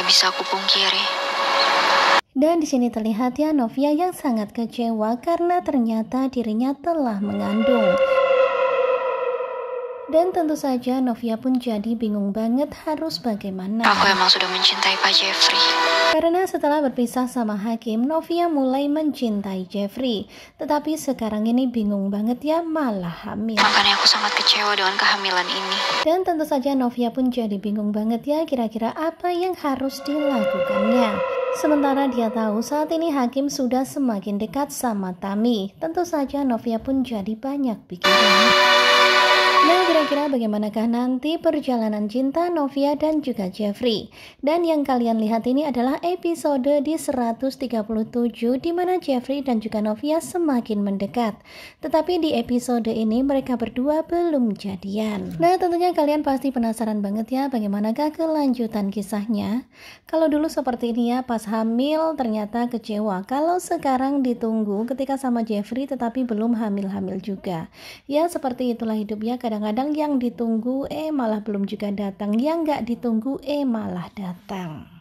nggak bisa aku pungkiri. Dan di sini terlihat ya Novia yang sangat kecewa karena ternyata dirinya telah mengandung. Dan tentu saja Novia pun jadi bingung banget harus bagaimana. Aku emang sudah mencintai Pak Jeffrey. Karena setelah berpisah sama Hakim, Novia mulai mencintai Jeffrey. Tetapi sekarang ini bingung banget ya malah hamil. Makanya aku sangat kecewa dengan kehamilan ini. Dan tentu saja Novia pun jadi bingung banget ya kira-kira apa yang harus dilakukannya. Sementara dia tahu saat ini Hakim sudah semakin dekat sama Tami. Tentu saja Novia pun jadi banyak pikiran kira-kira bagaimanakah nanti perjalanan cinta Novia dan juga Jeffrey? Dan yang kalian lihat ini adalah episode di 137 di mana Jeffrey dan juga Novia semakin mendekat. Tetapi di episode ini mereka berdua belum jadian. Nah, tentunya kalian pasti penasaran banget ya bagaimanakah kelanjutan kisahnya. Kalau dulu seperti ini ya, pas hamil ternyata kecewa. Kalau sekarang ditunggu ketika sama Jeffrey tetapi belum hamil-hamil juga. Ya, seperti itulah hidupnya kadang-kadang ya, yang ditunggu eh malah belum juga datang, yang gak ditunggu eh malah datang.